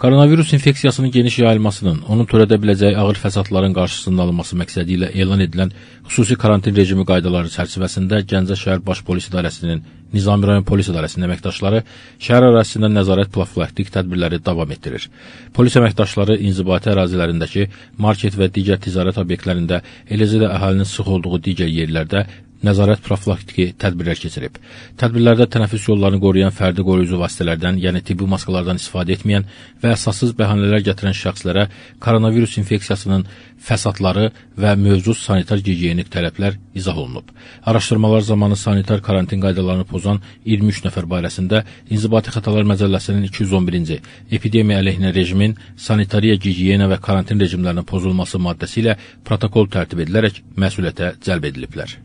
Koronavirus infeksiyasının geniş yayılmasının, onun törədə biləcəyi ağır fəsadların qarşısının alınması məqsədi ilə elan edilən xüsusi karantin rejimi qaydaları çərçivəsində Gəncə şəhər Baş Polis İdarəsinin Nizami rayon polis idarəsinin əməkdaşları şəhər ərazisində nəzarət profilaktik tədbirləri davam etdirir. Polis əməkdaşları inzibati ərazilərindəki market və digər ticarət obyektlərində, eləcə də əhalinin sıx olduğu digər yerlərdə nəzarət profilaktiki tədbirlər keçirib. Tədbirlərdə tənəffüs yollarını qoruyan fərdi qoruyucu vasitələrdən, yəni tibbi maskalardan istifadə etməyən və əsassız bəhanələr gətirən şəxslərə koronavirus infeksiyasının fəsadları və mövcud sanitar gigiyenik tələblər izah olunub. Araşdırmalar zamanı sanitar karantin qaydalarını pozan 23 nəfər barəsində İnzibati Xətalar Məcəlləsinin 211-ci epidemiya əleyhinə rejimin sanitariya gigiyena və karantin rejimlərinin pozulması maddəsi ilə protokol tərtib edilərək məsuliyyətə cəlb ediliblər.